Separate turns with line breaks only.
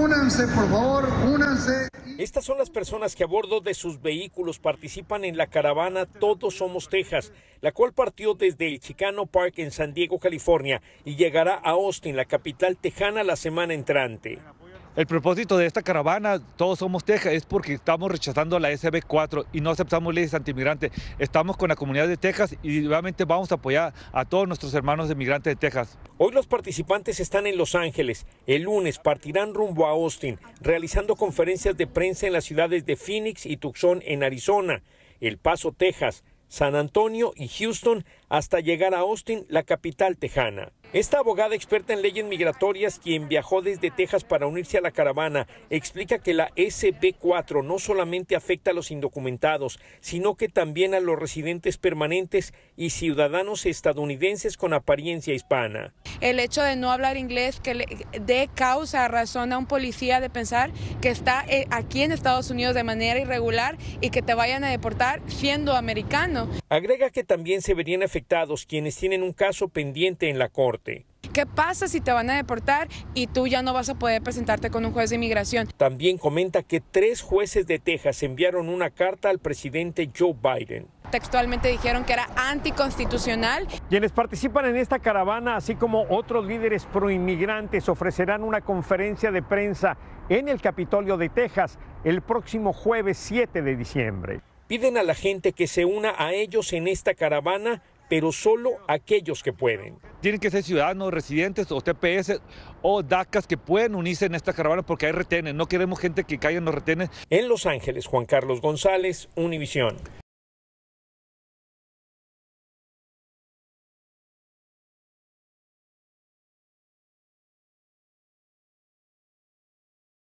Únanse, por favor, únanse. Estas son las personas que a bordo de sus vehículos participan en la caravana Todos Somos Texas, la cual partió desde el Chicano Park en San Diego, California, y llegará a Austin, la capital tejana, la semana entrante.
El propósito de esta caravana, todos somos Texas, es porque estamos rechazando la SB4 y no aceptamos leyes antimigrantes. Estamos con la comunidad de Texas y obviamente vamos a apoyar a todos nuestros hermanos de migrantes de Texas. Hoy los participantes están en Los Ángeles. El lunes partirán rumbo
a Austin, realizando conferencias de prensa en las ciudades de Phoenix y Tucson, en Arizona, El Paso, Texas, San Antonio y Houston, hasta llegar a Austin, la capital tejana. Esta abogada experta en leyes migratorias, quien viajó desde Texas para unirse a la caravana, explica que la SB4 no solamente afecta a los indocumentados, sino que también a los residentes permanentes y ciudadanos estadounidenses con apariencia hispana.
El hecho de no hablar inglés que dé causa, a razón a un policía de pensar que está eh, aquí en Estados Unidos de manera irregular y que te vayan a deportar siendo americano.
Agrega que también se verían afectados quienes tienen un caso pendiente en la Corte.
¿Qué pasa si te van a deportar y tú ya no vas a poder presentarte con un juez de inmigración?
También comenta que tres jueces de Texas enviaron una carta al presidente Joe Biden.
Textualmente dijeron que era anticonstitucional.
Quienes participan en esta caravana, así como otros líderes proinmigrantes, ofrecerán una conferencia de prensa en el Capitolio de Texas el próximo jueves 7 de diciembre. Piden
a la gente que se una a ellos en esta caravana pero solo aquellos que pueden. Tienen que ser ciudadanos, residentes o TPS o DACAS que pueden unirse en esta caravana porque hay retenes. No queremos gente que caiga en los retenes. En Los Ángeles, Juan Carlos González, Univisión.